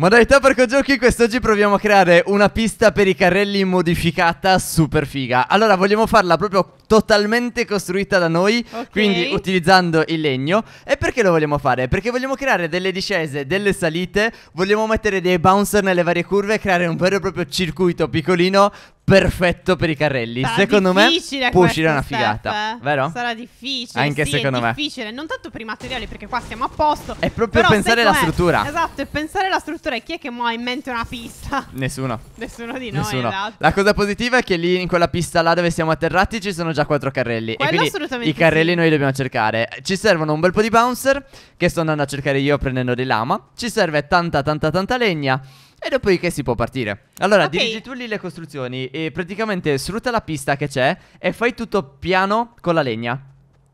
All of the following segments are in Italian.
Modalità parco giochi, quest'oggi proviamo a creare una pista per i carrelli modificata super figa Allora vogliamo farla proprio totalmente costruita da noi, okay. quindi utilizzando il legno. E perché lo vogliamo fare? Perché vogliamo creare delle discese, delle salite, vogliamo mettere dei bouncer nelle varie curve e creare un vero e proprio circuito piccolino perfetto per i carrelli. Sarà secondo me può uscire una figata, eh? vero? Sarà difficile. Anche sì, secondo me. È difficile, non tanto per i materiali perché qua siamo a posto. È proprio pensare alla struttura. Esatto, è pensare alla struttura e chi è che mo ha in mente una pista? Nessuno. Nessuno di noi, Nessuno. Esatto. La cosa positiva è che lì in quella pista là dove siamo atterrati ci sono già quattro carrelli. Quello e quindi i carrelli sì. noi dobbiamo cercare. Ci servono un bel po' di bouncer, che sto andando a cercare io prendendo dei lama. Ci serve tanta, tanta, tanta legna. E dopo che si può partire. Allora, okay. dirigi tu lì le costruzioni e praticamente sfrutta la pista che c'è e fai tutto piano con la legna.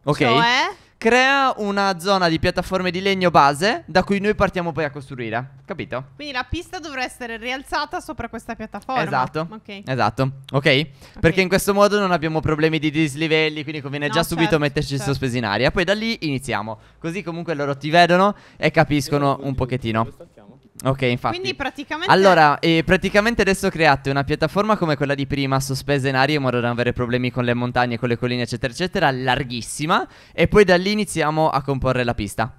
Ok? Cioè? crea una zona di piattaforme di legno base da cui noi partiamo poi a costruire. Capito? Quindi la pista dovrà essere rialzata sopra questa piattaforma. Esatto. Okay. Esatto. Ok? Perché in questo modo non abbiamo problemi di dislivelli, quindi conviene no, già certo, subito metterci certo. il in aria. Poi da lì iniziamo. Così comunque loro ti vedono e capiscono un pochettino. Ok, infatti. Quindi praticamente. Allora, eh, praticamente adesso create una piattaforma come quella di prima, sospesa in aria in modo da non avere problemi con le montagne, con le colline, eccetera, eccetera, larghissima. E poi da lì iniziamo a comporre la pista.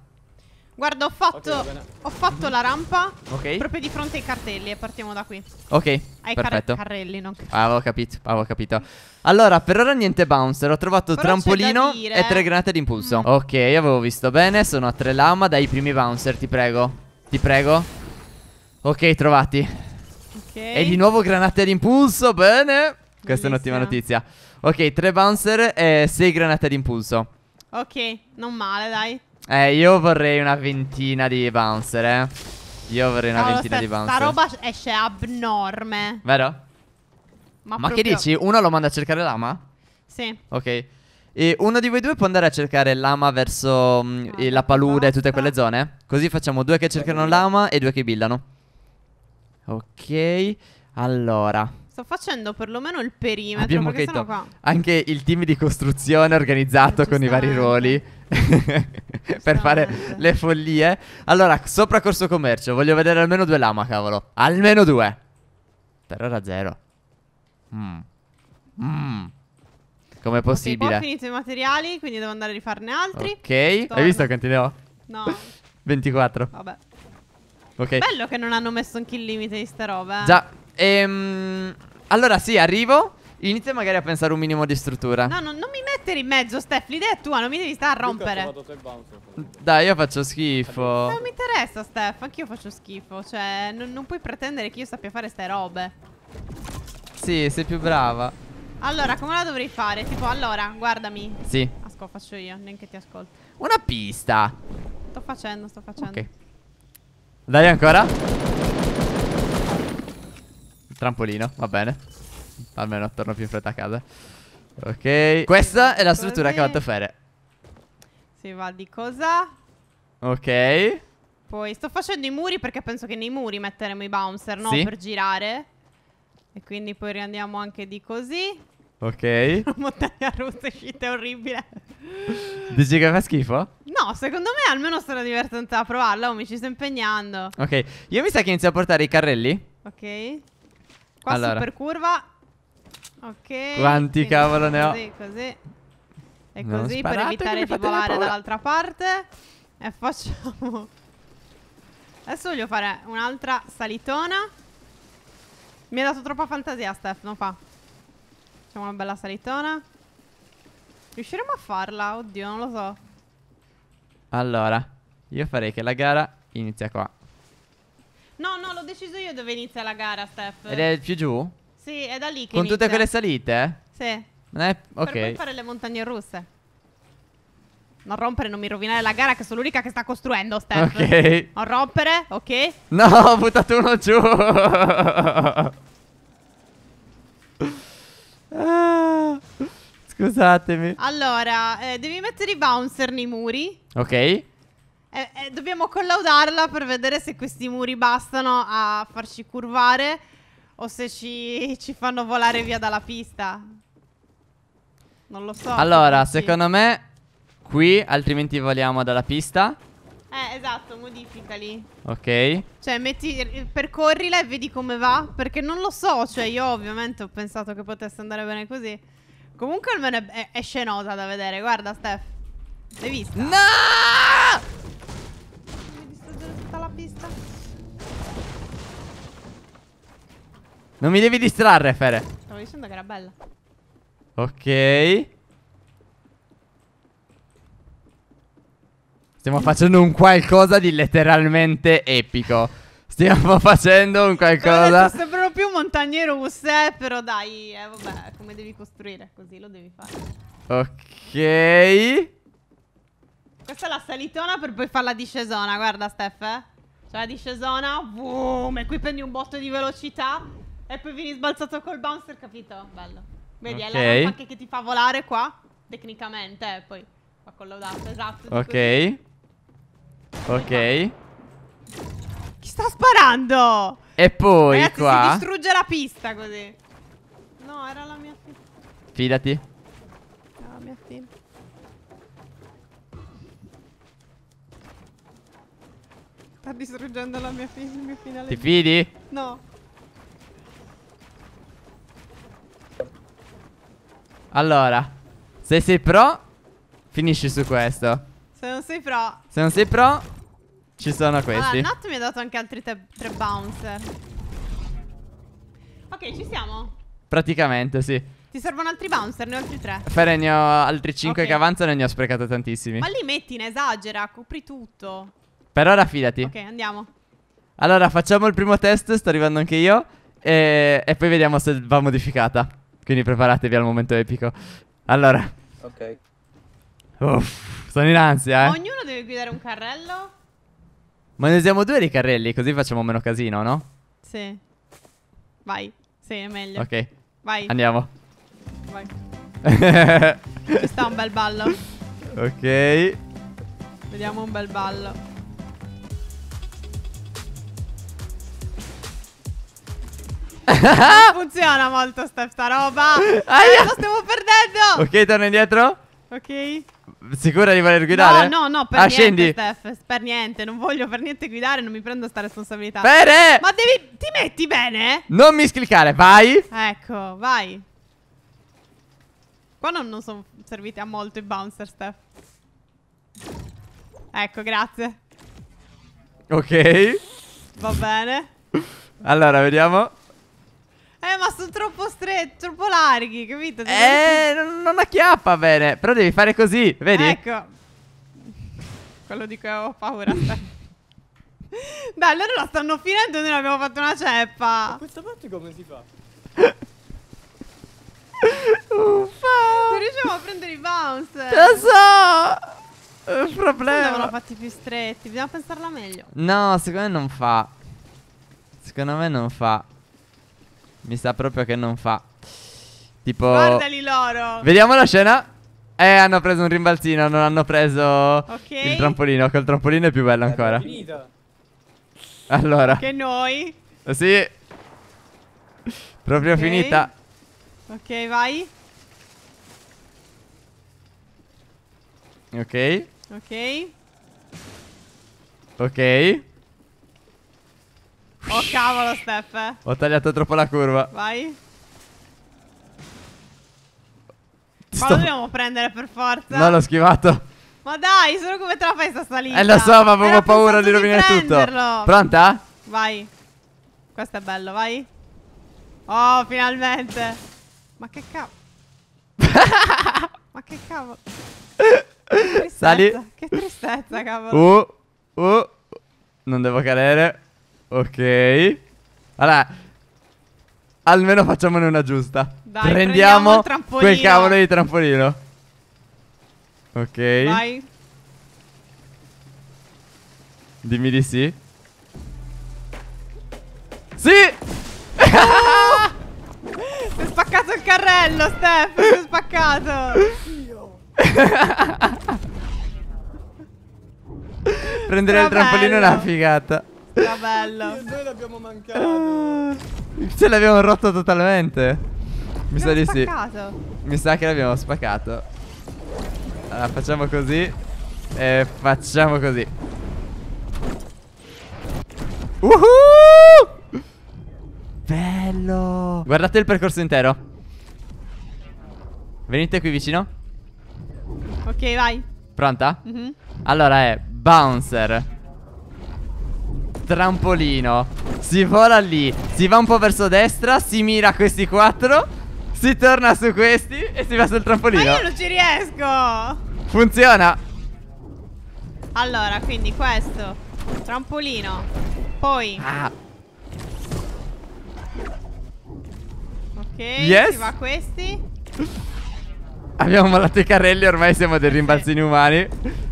Guarda, ho fatto, okay, ho fatto la rampa okay. proprio di fronte ai cartelli e partiamo da qui. Ok, ai perfetto. Car carrelli, non ah, avevo capito, avevo capito. Allora, per ora niente bouncer, ho trovato Però trampolino e tre granate d'impulso. Mm. Ok, avevo visto bene, sono a tre lama, dai i primi bouncer, ti prego. Ti prego. Ok, trovati. Okay. E di nuovo granate d'impulso, bene. Questa è un'ottima notizia. Ok, tre bouncer e sei granate d'impulso. Ok, non male, dai. Eh, io vorrei una ventina di bouncer, eh. Io vorrei una no, ventina di bouncer. Sta roba esce abnorme. Vero? Ma, Ma proprio... che dici? Uno lo manda a cercare l'ama? Sì. Ok. E uno di voi due può andare a cercare l'ama verso mm, ah, la palude e tutte quelle zone? Così facciamo due che cercano l'ama e due che billano. Ok, allora. Sto facendo perlomeno il perimetro. Abbiamo detto anche il team di costruzione organizzato eh, con i vari ruoli. per fare le follie. Allora, sopra corso commercio, voglio vedere almeno due lama, cavolo. Almeno due. Per ora zero. Mmm. Mm. Com'è possibile? Okay, ho finito i materiali, quindi devo andare a rifarne altri. Ok. Torno. Hai visto quanti ne ho? No. 24. Vabbè. Ok. Bello che non hanno messo un kill limite di sta roba. Eh. Già. Ehm, allora sì, arrivo. Inizia magari a pensare un minimo di struttura. No, no, non mi mettere in mezzo, Steph. L'idea è tua, non mi devi stare a rompere. Dai, io faccio schifo. Non mi interessa, Steph. Anch'io faccio schifo. Cioè, non, non, puoi pretendere che io sappia fare ste robe. Sì, sei più brava. Allora, come la dovrei fare? Tipo, allora, guardami. Sì. Asco, faccio io, neanche ti ascolto. Una pista. Sto facendo, sto facendo. Ok. Dai ancora Trampolino, va bene Almeno torno più in fretta a casa Ok Questa è la struttura Così. che ho fatto fare Si va di cosa? Ok Poi sto facendo i muri perché penso che nei muri metteremo i bouncer, no? Sì. Per girare E quindi poi riandiamo anche di così Ok La montagna russa è uscita orribile Dici che fa schifo? No, secondo me almeno sarà divertente a provarla. Oh, mi ci sto impegnando. Ok, io mi sa che inizio a portare i carrelli. Ok. Qua allora. super curva. Ok. Quanti cavolo ne ho? Così, così. E non così per evitare di volare dall'altra parte. E facciamo. Adesso voglio fare un'altra salitona. Mi ha dato troppa fantasia, Steph, non fa. Facciamo una bella salitona. Riusciremo a farla? Oddio, non lo so. Allora, io farei che la gara inizia qua. No, no, l'ho deciso io dove inizia la gara, Steph. Ed è più giù? Sì, è da lì che Con inizia. tutte quelle salite? Sì. Non è... Ok. Per poi fare le montagne russe. Non rompere, non mi rovinare la gara, che sono l'unica che sta costruendo, Steph. Ok. Non rompere, ok? No, ho buttato uno giù. ah. Scusatemi. Allora, eh, devi mettere i bouncer nei muri. Ok. Eh, eh, dobbiamo collaudarla per vedere se questi muri bastano a farci curvare o se ci, ci fanno volare via dalla pista. Non lo so. Allora, secondo me qui, altrimenti voliamo dalla pista. Eh, esatto, modificali. Ok. Cioè, metti, percorrila e vedi come va, perché non lo so, cioè io ovviamente ho pensato che potesse andare bene così. Comunque almeno è, è, è scenosa da vedere. Guarda, Steph. L'hai vista? No! Mi distruggere tutta la pista. Non mi devi distrarre, Fere. Stavo dicendo che era bella. Ok. Stiamo facendo un qualcosa di letteralmente epico. Stiamo facendo un qualcosa più montagnero Gussè, però dai, eh, vabbè, come devi costruire così, lo devi fare. Ok. Questa è la salitona per poi fare la discesona, guarda Steph, eh. Cioè la discesona, boom, e qui prendi un botto di velocità e poi vieni sbalzato col bouncer, capito? Bello. Vedi, okay. è la roba che ti fa volare qua, tecnicamente, e eh, poi fa collaudato, esatto. Ok. Ok. Chi sta sparando? E poi Ragazzi, qua si distrugge la pista così No, era la mia fila Fidati Era la mia fila Sta distruggendo la mia fila, il mio finale Ti fidi? No Allora, se sei pro, finisci su questo. Se non sei pro. Se non sei pro, ci sono ah, questi. Allora, Not mi ha dato anche altri tre, tre bouncer. Ok, ci siamo. Praticamente, sì. Ti servono altri bouncer, ne ho altri tre. Fere ne ho altri cinque okay. che avanzano e ne ho sprecato tantissimi. Ma li metti, ne esagera, copri tutto. Per ora fidati. Ok, andiamo. Allora, facciamo il primo test, sto arrivando anche io. E, e poi vediamo se va modificata. Quindi preparatevi al momento epico. Allora. Ok. Uff, sono in ansia, eh. Ognuno deve guidare un carrello. Ma ne usiamo due di carrelli, così facciamo meno casino, no? Sì. Vai. Sì, è meglio. Ok. Vai. Andiamo. Vai. Ci sta un bel ballo. Ok. Vediamo un bel ballo. non funziona molto sta, sta roba. Aia. Eh, lo stiamo perdendo. Ok, torna indietro. Ok. Sicura di voler guidare? No, no, no, per ah, niente, Steph, per niente, non voglio per niente guidare, non mi prendo sta responsabilità. Bene! Ma devi, ti metti bene? Non mi schilicare, vai! Ecco, vai. Qua non, non sono serviti a molto i bouncer, Steph. Ecco, grazie. Ok. Va bene. allora, vediamo sono troppo stretti, troppo larghi, capito? Devi eh, non, non acchiappa bene, però devi fare così, vedi? Ecco, quello di cui avevo paura. Beh, allora la stanno finendo e noi abbiamo fatto una ceppa. Ma questa parte come si fa? Uffa! Non riusciamo a prendere i bounce. Lo so! È un problema. Andavano fatti più stretti, bisogna pensarla meglio. No, secondo me non fa. Secondo me non fa. Mi sa proprio che non fa. Tipo. Guardali loro. Vediamo la scena. Eh, hanno preso un rimbalzino, non hanno preso okay. il trampolino. Col trampolino è più bello ancora. È finito. Allora. Che noi. Sì. Proprio okay. finita. Ok, vai. Ok. Ok. Ok. Oh cavolo Steph Ho tagliato troppo la curva Vai Sto... Ma lo dobbiamo prendere per forza No l'ho schivato Ma dai solo come te la fai sta salita Eh lo so ma avevo paura di rovinare tutto Pronta? Vai Questo è bello vai Oh finalmente Ma che cavolo Ma che cavolo che Sali Che tristezza cavolo Uh Uh Non devo cadere Ok. Allora, almeno facciamone una giusta. Dai, prendiamo, prendiamo quel cavolo di trampolino. Ok. Vai. Dimmi di sì. Sì! Ah! è spaccato il carrello, Steph! Ti è spaccato! Prendere Tra il trampolino bello. è una figata. Era bello. Io noi l'abbiamo mancato. Ah. Se l'abbiamo rotto totalmente. Mi sa di sì. Mi sa che l'abbiamo spaccato. Allora, facciamo così. E facciamo così. Uhuh! Bello. Guardate il percorso intero. Venite qui vicino. Ok, vai. Pronta? Mm -hmm. Allora è bouncer trampolino Si vola lì Si va un po' verso destra Si mira questi quattro Si torna su questi E si va sul trampolino Ma io non ci riesco Funziona Allora quindi questo Trampolino Poi ah. Ok yes. Si va questi Abbiamo malato i carrelli Ormai siamo dei rimbalzini umani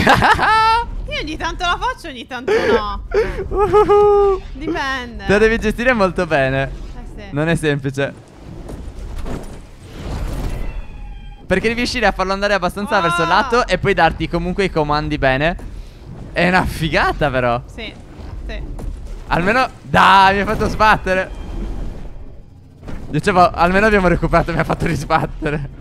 Io ogni tanto la faccio, ogni tanto no. Dipende. La devi gestire molto bene. Eh sì. Non è semplice. Perché devi riuscire a farlo andare abbastanza oh. verso il lato e poi darti comunque i comandi bene. È una figata però. Sì, sì. Almeno... Dai, mi ha fatto sbattere. Dicevo, almeno abbiamo recuperato, mi ha fatto risbattere.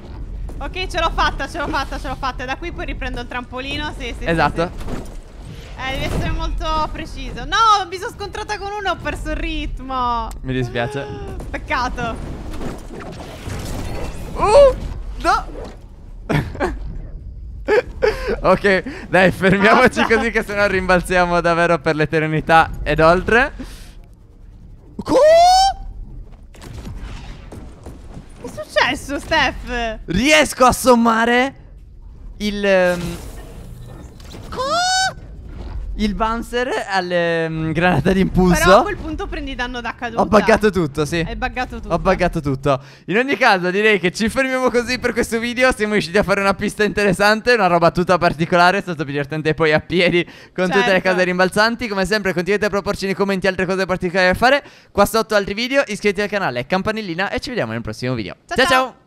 Ok, ce l'ho fatta, ce l'ho fatta, ce l'ho fatta. Da qui poi riprendo il trampolino. Sì, sì. Esatto. Sì, sì. Esatto. Eh, devi essere molto preciso. No, mi sono scontrata con uno, ho perso il ritmo. Mi dispiace. Peccato. Uh, no. ok, dai, fermiamoci Basta. così che se no rimbalziamo davvero per l'eternità ed oltre. Cool! successo, Steph? Riesco a sommare il... Um, il bouncer al ehm, granata d'impulso. Però a quel punto prendi danno da caduta. Ho buggato tutto, sì. Hai buggato tutto. Ho buggato tutto. In ogni caso, direi che ci fermiamo così per questo video. Siamo riusciti a fare una pista interessante, una roba tutta particolare. È stato più divertente poi a piedi con certo. tutte le certo. cose rimbalzanti. Come sempre, continuate a proporci nei commenti altre cose particolari da fare. Qua sotto altri video, iscrivetevi al canale, campanellina e ci vediamo nel prossimo video. ciao. ciao. ciao.